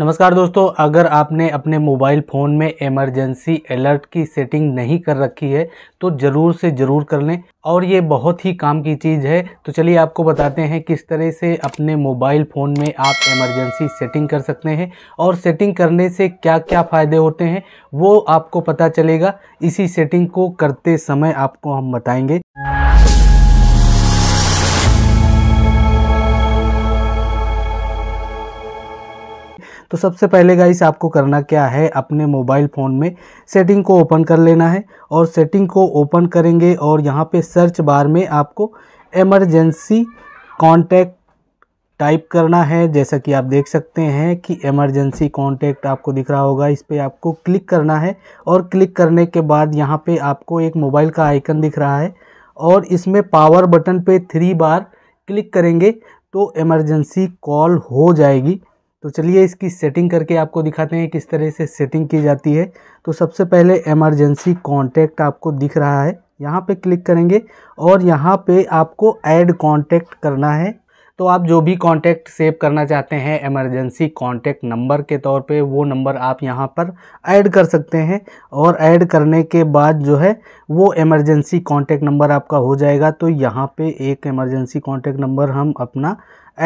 नमस्कार दोस्तों अगर आपने अपने मोबाइल फ़ोन में इमरजेंसी अलर्ट की सेटिंग नहीं कर रखी है तो ज़रूर से ज़रूर कर लें और ये बहुत ही काम की चीज़ है तो चलिए आपको बताते हैं किस तरह से अपने मोबाइल फ़ोन में आप इमरजेंसी सेटिंग कर सकते हैं और सेटिंग करने से क्या क्या फ़ायदे होते हैं वो आपको पता चलेगा इसी सेटिंग को करते समय आपको हम बताएँगे तो सबसे पहले गाइस आपको करना क्या है अपने मोबाइल फ़ोन में सेटिंग को ओपन कर लेना है और सेटिंग को ओपन करेंगे और यहाँ पे सर्च बार में आपको एमरजेंसी कॉन्टैक्ट टाइप करना है जैसा कि आप देख सकते हैं कि एमरजेंसी कॉन्टैक्ट आपको दिख रहा होगा इस पर आपको क्लिक करना है और क्लिक करने के बाद यहाँ पर आपको एक मोबाइल का आइकन दिख रहा है और इसमें पावर बटन पर थ्री बार क्लिक करेंगे तो इमरजेंसी कॉल हो जाएगी तो चलिए इसकी सेटिंग करके आपको दिखाते हैं किस तरह से सेटिंग की जाती है तो सबसे पहले एमरजेंसी कॉन्टैक्ट आपको दिख रहा है यहाँ पे क्लिक करेंगे और यहाँ पे आपको ऐड कॉन्टैक्ट करना है तो आप जो भी कॉन्टैक्ट सेव करना चाहते हैं इमरजेंसी कॉन्टैक्ट नंबर के तौर पे वो नंबर आप यहाँ पर ऐड कर सकते हैं और ऐड करने के बाद जो है वो एमरजेंसी कॉन्टैक्ट नंबर आपका हो जाएगा तो यहाँ पे एक इमरजेंसी कॉन्टैक्ट नंबर हम अपना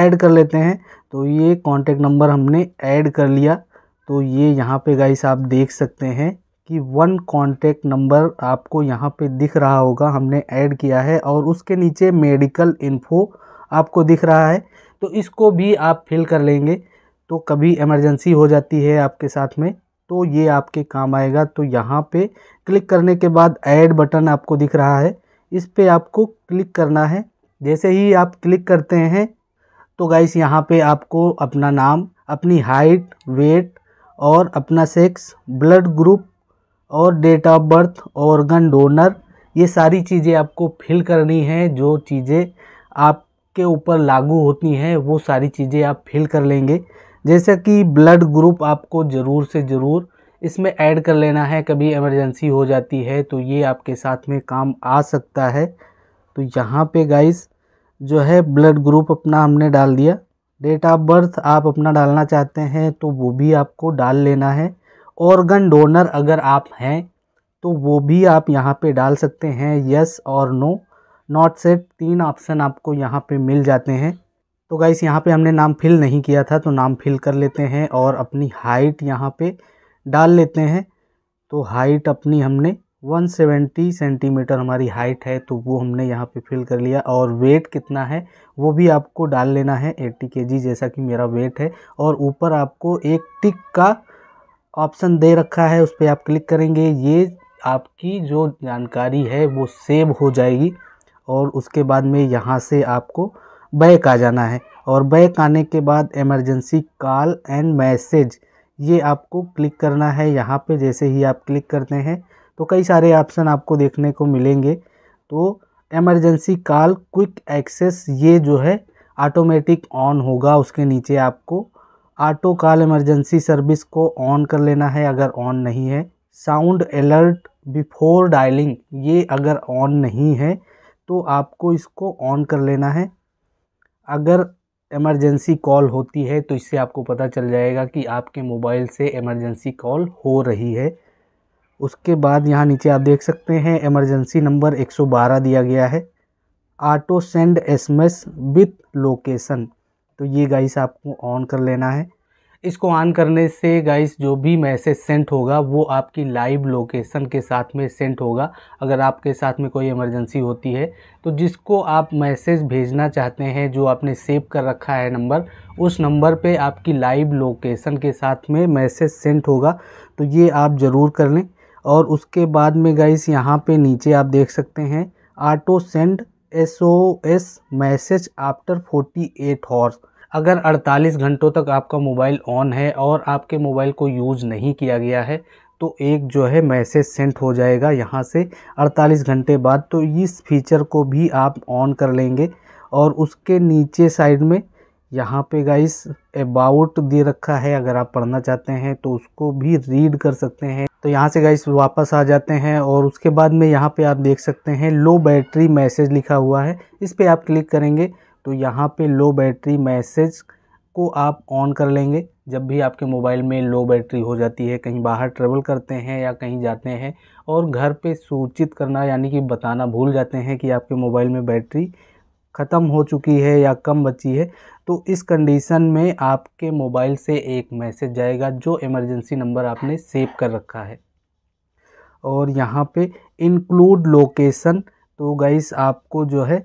ऐड कर लेते हैं तो ये कॉन्टैक्ट नंबर हमने ऐड कर लिया तो ये यहाँ पर गाइस आप देख सकते हैं कि वन कॉन्टैक्ट नंबर आपको यहाँ पे दिख रहा होगा हमने ऐड किया है और उसके नीचे मेडिकल इन्फो आपको दिख रहा है तो इसको भी आप फिल कर लेंगे तो कभी इमरजेंसी हो जाती है आपके साथ में तो ये आपके काम आएगा तो यहाँ पे क्लिक करने के बाद ऐड बटन आपको दिख रहा है इस पर आपको क्लिक करना है जैसे ही आप क्लिक करते हैं तो गाइस यहाँ पे आपको अपना नाम अपनी हाइट वेट और अपना सेक्स ब्लड ग्रुप और date of birth organ donor ये सारी चीज़ें आपको फिल करनी है जो चीज़ें आप के ऊपर लागू होती हैं वो सारी चीज़ें आप फिल कर लेंगे जैसे कि ब्लड ग्रुप आपको ज़रूर से ज़रूर इसमें ऐड कर लेना है कभी इमरजेंसी हो जाती है तो ये आपके साथ में काम आ सकता है तो यहाँ पे गाइस जो है ब्लड ग्रुप अपना हमने डाल दिया डेट ऑफ बर्थ आप अपना डालना चाहते हैं तो वो भी आपको डाल लेना है ऑर्गन डोनर अगर आप हैं तो वो भी आप यहाँ पे डाल सकते हैं यस और नो नॉट सेट तीन ऑप्शन आपको यहाँ पे मिल जाते हैं तो गाइस यहाँ पे हमने नाम फिल नहीं किया था तो नाम फिल कर लेते हैं और अपनी हाइट यहाँ पे डाल लेते हैं तो हाइट अपनी हमने 170 सेंटीमीटर हमारी हाइट है तो वो हमने यहाँ पे फिल कर लिया और वेट कितना है वो भी आपको डाल लेना है 80 के जैसा कि मेरा वेट है और ऊपर आपको एक टिक का ऑप्शन दे रखा है उस पर आप क्लिक करेंगे ये आपकी जो जानकारी है वो सेव हो जाएगी और उसके बाद में यहाँ से आपको बैक आ जाना है और बैक आने के बाद इमरजेंसी कॉल एंड मैसेज ये आपको क्लिक करना है यहाँ पे जैसे ही आप क्लिक करते हैं तो कई सारे ऑप्शन आपको देखने को मिलेंगे तो एमरजेंसी कॉल क्विक एक्सेस ये जो है ऑटोमेटिक ऑन होगा उसके नीचे आपको ऑटो कॉल इमरजेंसी सर्विस को ऑन कर लेना है अगर ऑन नहीं है साउंड अलर्ट बिफोर डायलिंग ये अगर ऑन नहीं है तो आपको इसको ऑन कर लेना है अगर इमरजेंसी कॉल होती है तो इससे आपको पता चल जाएगा कि आपके मोबाइल से इमरजेंसी कॉल हो रही है उसके बाद यहाँ नीचे आप देख सकते हैं इमरजेंसी नंबर 112 दिया गया है auto send SMS with location तो ये गाइस आपको ऑन कर लेना है इसको ऑन करने से गाइस जो भी मैसेज सेंट होगा वो आपकी लाइव लोकेशन के साथ में सेंट होगा अगर आपके साथ में कोई इमरजेंसी होती है तो जिसको आप मैसेज भेजना चाहते हैं जो आपने सेव कर रखा है नंबर उस नंबर पे आपकी लाइव लोकेशन के साथ में मैसेज सेंट होगा तो ये आप ज़रूर कर लें और उसके बाद में गाइस यहाँ पर नीचे आप देख सकते हैं auto send S O S message after forty eight hours अगर 48 घंटों तक आपका मोबाइल ऑन है और आपके मोबाइल को यूज़ नहीं किया गया है तो एक जो है मैसेज सेंड हो जाएगा यहाँ से 48 घंटे बाद तो इस फीचर को भी आप ऑन कर लेंगे और उसके नीचे साइड में यहाँ पे गाइस अबाउट दे रखा है अगर आप पढ़ना चाहते हैं तो उसको भी रीड कर सकते हैं तो यहाँ से गाइस वापस आ जाते हैं और उसके बाद में यहाँ पे आप देख सकते हैं लो बैटरी मैसेज लिखा हुआ है इस पर आप क्लिक करेंगे तो यहाँ पे लो बैटरी मैसेज को आप ऑन कर लेंगे जब भी आपके मोबाइल में लो बैटरी हो जाती है कहीं बाहर ट्रेवल करते हैं या कहीं जाते हैं और घर पे सूचित करना यानी कि बताना भूल जाते हैं कि आपके मोबाइल में बैटरी ख़त्म हो चुकी है या कम बची है तो इस कंडीशन में आपके मोबाइल से एक मैसेज जाएगा जो इमरजेंसी नंबर आपने सेव कर रखा है और यहाँ पे इंक्लूड लोकेशन तो गाइस आपको जो है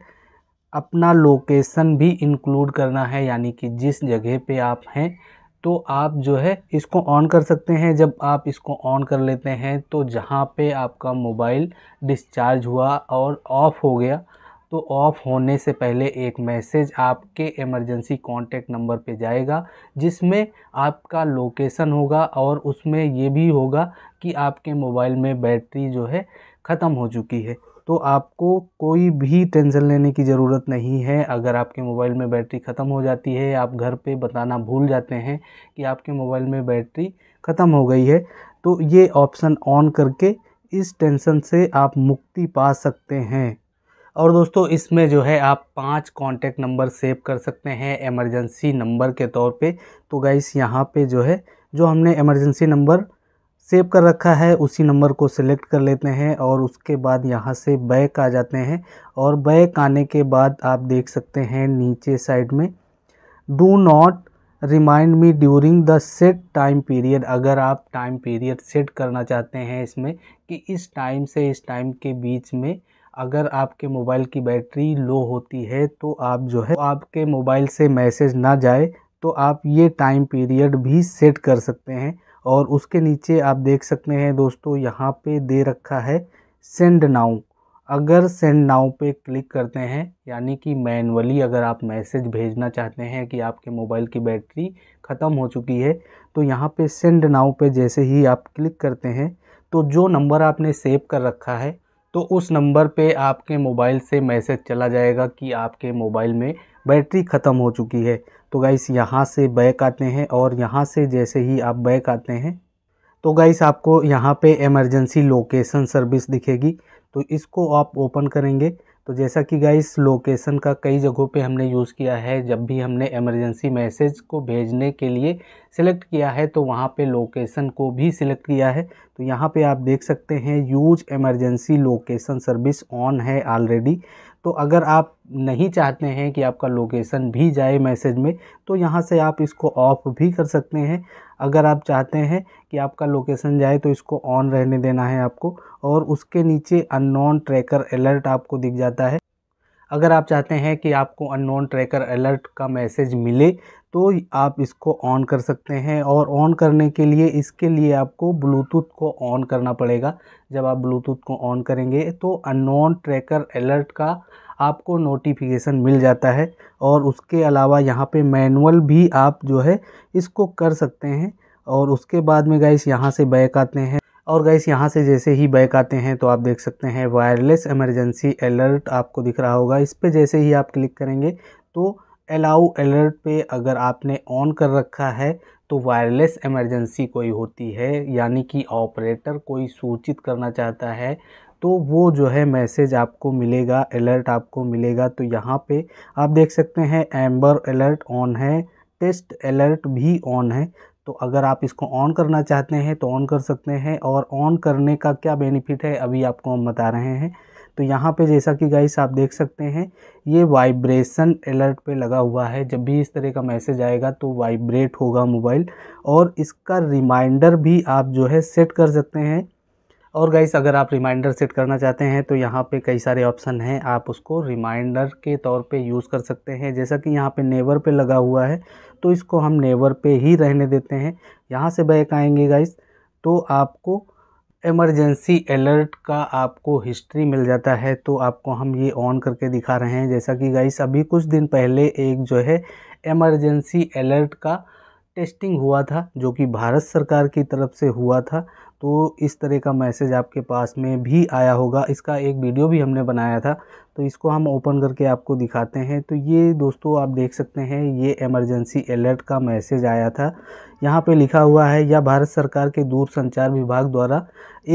अपना लोकेशन भी इंक्लूड करना है यानी कि जिस जगह पे आप हैं तो आप जो है इसको ऑन कर सकते हैं जब आप इसको ऑन कर लेते हैं तो जहाँ पे आपका मोबाइल डिस्चार्ज हुआ और ऑफ़ हो गया तो ऑफ़ होने से पहले एक मैसेज आपके इमरजेंसी कॉन्टेक्ट नंबर पे जाएगा जिसमें आपका लोकेशन होगा और उसमें ये भी होगा कि आपके मोबाइल में बैटरी जो है ख़त्म हो चुकी है तो आपको कोई भी टेंसन लेने की ज़रूरत नहीं है अगर आपके मोबाइल में बैटरी ख़त्म हो जाती है आप घर पे बताना भूल जाते हैं कि आपके मोबाइल में बैटरी ख़त्म हो गई है तो ये ऑप्शन ऑन करके इस टेंशन से आप मुक्ति पा सकते हैं और दोस्तों इसमें जो है आप पांच कॉन्टेक्ट नंबर सेव कर सकते हैं एमरजेंसी नंबर के तौर पे तो गाइस यहाँ पे जो है जो हमने एमरजेंसी नंबर सेव कर रखा है उसी नंबर को सिलेक्ट कर लेते हैं और उसके बाद यहाँ से बैक आ जाते हैं और बैक आने के बाद आप देख सकते हैं नीचे साइड में do not remind me during the set time period अगर आप टाइम पीरियड सेट करना चाहते हैं इसमें कि इस टाइम से इस टाइम के बीच में अगर आपके मोबाइल की बैटरी लो होती है तो आप जो है तो आपके मोबाइल से मैसेज ना जाए तो आप ये टाइम पीरियड भी सेट कर सकते हैं और उसके नीचे आप देख सकते हैं दोस्तों यहाँ पे दे रखा है सेंड नाउ अगर सेंड नाउ पे क्लिक करते हैं यानी कि मैनुअली अगर आप मैसेज भेजना चाहते हैं कि आपके मोबाइल की बैटरी ख़त्म हो चुकी है तो यहाँ पे सेंड नाउ पे जैसे ही आप क्लिक करते हैं तो जो नंबर आपने सेव कर रखा है तो उस नंबर पे आपके मोबाइल से मैसेज चला जाएगा कि आपके मोबाइल में बैटरी ख़त्म हो चुकी है तो गाइस यहाँ से बैक आते हैं और यहाँ से जैसे ही आप बैक आते हैं तो गाइस आपको यहाँ पे इमरजेंसी लोकेशन सर्विस दिखेगी तो इसको आप ओपन करेंगे तो जैसा कि गाइस लोकेशन का कई जगहों पे हमने यूज़ किया है जब भी हमने इमरजेंसी मैसेज को भेजने के लिए सिलेक्ट किया है तो वहाँ पे लोकेशन को भी सिलेक्ट किया है तो यहाँ पे आप देख सकते हैं use emergency location service on है ऑलरेडी तो अगर आप नहीं चाहते हैं कि आपका लोकेशन भी जाए मैसेज में तो यहाँ से आप इसको ऑफ़ भी कर सकते हैं अगर आप चाहते हैं कि आपका लोकेशन जाए तो इसको ऑन रहने देना है आपको और उसके नीचे अननोन ट्रैकर अलर्ट आपको दिख जाता है अगर आप चाहते हैं कि आपको अननोन ट्रैकर अलर्ट का मैसेज मिले तो आप इसको ऑन कर सकते हैं और ऑन करने के लिए इसके लिए आपको ब्लूटूथ को ऑन करना पड़ेगा जब आप ब्लूटूथ को ऑन करेंगे तो अननोन ट्रैकर अलर्ट का आपको नोटिफिकेशन मिल जाता है और उसके अलावा यहाँ पे मैनुअल भी आप जो है इसको कर सकते हैं और उसके बाद में गाइस यहाँ से बैक आते हैं और गैस यहाँ से जैसे ही बैक आते हैं तो आप देख सकते हैं वायरलेस एमरजेंसी अलर्ट आपको दिख रहा होगा इस पर जैसे ही आप क्लिक करेंगे तो अलाउ अलर्ट पे अगर आपने ऑन कर रखा है तो वायरलेस इमरजेंसी कोई होती है यानी कि ऑपरेटर कोई सूचित करना चाहता है तो वो जो है मैसेज आपको मिलेगा अलर्ट आपको मिलेगा तो यहाँ पे आप देख सकते हैं एम्बर अलर्ट ऑन है टेस्ट अलर्ट भी ऑन है तो अगर आप इसको ऑन करना चाहते हैं तो ऑन कर सकते हैं और ऑन करने का क्या बेनिफिट है अभी आपको हम बता रहे हैं तो यहाँ पे जैसा कि गाइस आप देख सकते हैं ये वाइब्रेशन अलर्ट पे लगा हुआ है जब भी इस तरह का मैसेज आएगा तो वाइब्रेट होगा मोबाइल और इसका रिमाइंडर भी आप जो है सेट कर सकते हैं और गाइस अगर आप रिमाइंडर सेट करना चाहते हैं तो यहाँ पे कई सारे ऑप्शन हैं आप उसको रिमाइंडर के तौर पे यूज़ कर सकते हैं जैसा कि यहाँ पे नेवर पे लगा हुआ है तो इसको हम नेवर पे ही रहने देते हैं यहाँ से बैक आएंगे गाइस तो आपको इमरजेंसी अलर्ट का आपको हिस्ट्री मिल जाता है तो आपको हम ये ऑन करके दिखा रहे हैं जैसा कि गाइस अभी कुछ दिन पहले एक जो है इमरजेंसी अलर्ट का टेस्टिंग हुआ था जो कि भारत सरकार की तरफ से हुआ था तो इस तरह का मैसेज आपके पास में भी आया होगा इसका एक वीडियो भी हमने बनाया था तो इसको हम ओपन करके आपको दिखाते हैं तो ये दोस्तों आप देख सकते हैं ये इमरजेंसी अलर्ट का मैसेज आया था यहाँ पे लिखा हुआ है या भारत सरकार के दूरसंचार विभाग द्वारा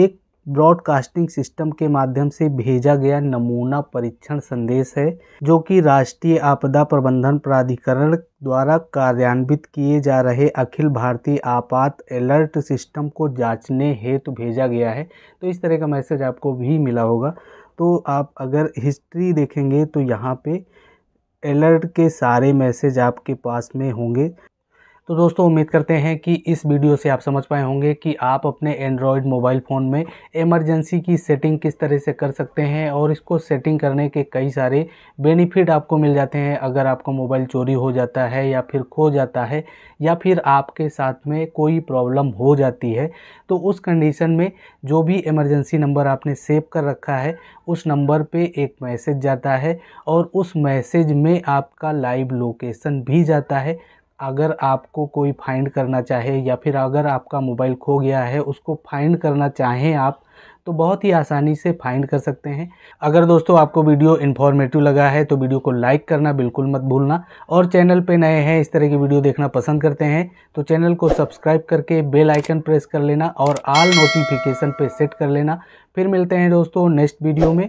एक ब्रॉडकास्टिंग सिस्टम के माध्यम से भेजा गया नमूना परीक्षण संदेश है जो कि राष्ट्रीय आपदा प्रबंधन प्राधिकरण द्वारा कार्यान्वित किए जा रहे अखिल भारतीय आपात अलर्ट सिस्टम को जांचने हेतु भेजा गया है तो इस तरह का मैसेज आपको भी मिला होगा तो आप अगर हिस्ट्री देखेंगे तो यहाँ पे अलर्ट के सारे मैसेज आपके पास में होंगे तो दोस्तों उम्मीद करते हैं कि इस वीडियो से आप समझ पाए होंगे कि आप अपने एंड्रॉयड मोबाइल फ़ोन में इमरजेंसी की सेटिंग किस तरह से कर सकते हैं और इसको सेटिंग करने के कई सारे बेनिफिट आपको मिल जाते हैं अगर आपका मोबाइल चोरी हो जाता है या फिर खो जाता है या फिर आपके साथ में कोई प्रॉब्लम हो जाती है तो उस कंडीशन में जो भी इमरजेंसी नंबर आपने सेव कर रखा है उस नंबर पर एक मैसेज जाता है और उस मैसेज में आपका लाइव लोकेसन भी जाता है अगर आपको कोई फाइंड करना चाहे या फिर अगर आपका मोबाइल खो गया है उसको फाइंड करना चाहें आप तो बहुत ही आसानी से फाइंड कर सकते हैं अगर दोस्तों आपको वीडियो इन्फॉर्मेटिव लगा है तो वीडियो को लाइक करना बिल्कुल मत भूलना और चैनल पे नए हैं इस तरह की वीडियो देखना पसंद करते हैं तो चैनल को सब्सक्राइब करके बेल आइकन प्रेस कर लेना और आल नोटिफिकेशन पे सेट कर लेना फिर मिलते हैं दोस्तों नेक्स्ट वीडियो में